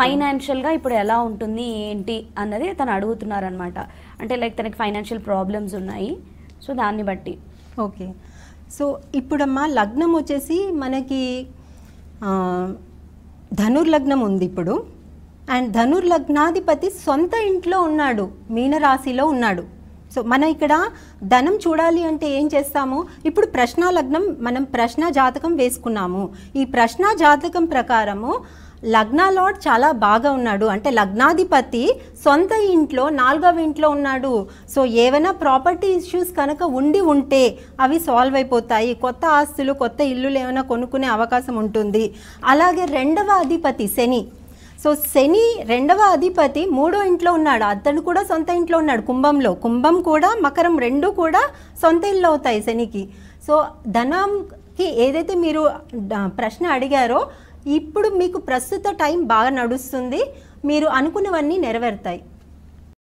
ఫైనాన్షియల్గా ఇప్పుడు ఎలా ఉంటుంది ఏంటి అన్నది తను అడుగుతున్నారనమాట అంటే లైక్ తనకి ఫైనాన్షియల్ ప్రాబ్లమ్స్ ఉన్నాయి సో దాన్ని బట్టి ఓకే సో ఇప్పుడమ్మా లగ్నం వచ్చేసి మనకి ధనుర్లగ్నం ఉంది ఇప్పుడు అండ్ ధనుర్లగ్నాధిపతి సొంత ఇంట్లో ఉన్నాడు మీనరాశిలో ఉన్నాడు సో మనం ఇక్కడ ధనం చూడాలి అంటే ఏం చేస్తాము ఇప్పుడు ప్రశ్న లగ్నం మనం ప్రశ్న జాతకం వేసుకున్నాము ఈ ప్రశ్న జాతకం ప్రకారము లగ్నాలోడ్ చాలా బాగా ఉన్నాడు అంటే లగ్నాధిపతి సొంత ఇంట్లో నాలుగవ ఇంట్లో ఉన్నాడు సో ఏవైనా ప్రాపర్టీ ఇష్యూస్ కనుక ఉండి ఉంటే అవి సాల్వ్ అయిపోతాయి కొత్త ఆస్తులు కొత్త ఇల్లులు ఏమైనా కొనుక్కునే అవకాశం ఉంటుంది అలాగే రెండవ అధిపతి శని సో శని రెండవ అధిపతి మూడో ఇంట్లో ఉన్నాడు అతను కూడా సొంత ఇంట్లో ఉన్నాడు కుంభంలో కుంభం కూడా మకరం రెండు కూడా సొంత ఇల్లు అవుతాయి శనికి సో ధనంకి ఏదైతే మీరు ప్రశ్న అడిగారో ఇప్పుడు మీకు ప్రస్తుత టైం బాగా నడుస్తుంది మీరు అనుకున్నవన్నీ నెరవేరుతాయి